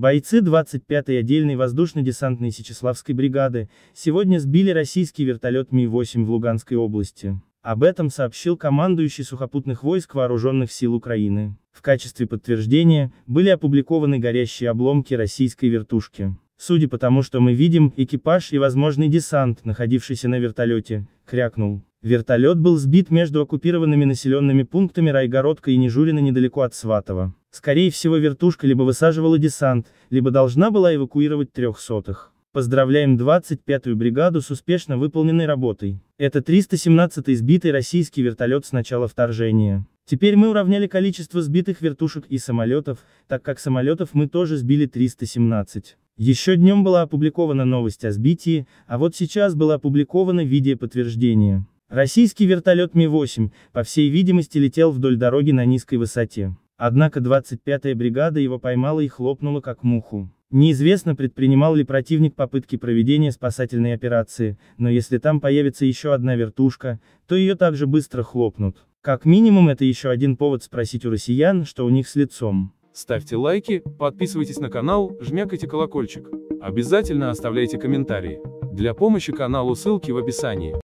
Бойцы 25-й отдельной воздушно-десантной Сечеславской бригады сегодня сбили российский вертолет Ми-8 в Луганской области. Об этом сообщил командующий сухопутных войск Вооруженных сил Украины. В качестве подтверждения были опубликованы горящие обломки российской вертушки. Судя по тому, что мы видим, экипаж и возможный десант, находившийся на вертолете, крякнул. Вертолет был сбит между оккупированными населенными пунктами Райгородка и Нежурина недалеко от Сватова. Скорее всего вертушка либо высаживала десант, либо должна была эвакуировать трехсотых. Поздравляем 25-ю бригаду с успешно выполненной работой. Это 317-й сбитый российский вертолет с начала вторжения. Теперь мы уравняли количество сбитых вертушек и самолетов, так как самолетов мы тоже сбили 317. Еще днем была опубликована новость о сбитии, а вот сейчас было опубликовано видео подтверждения. Российский вертолет Ми-8, по всей видимости, летел вдоль дороги на низкой высоте. Однако 25-я бригада его поймала и хлопнула как муху. Неизвестно, предпринимал ли противник попытки проведения спасательной операции, но если там появится еще одна вертушка, то ее также быстро хлопнут. Как минимум это еще один повод спросить у россиян, что у них с лицом. Ставьте лайки, подписывайтесь на канал, жмякайте колокольчик. Обязательно оставляйте комментарии. Для помощи каналу ссылки в описании.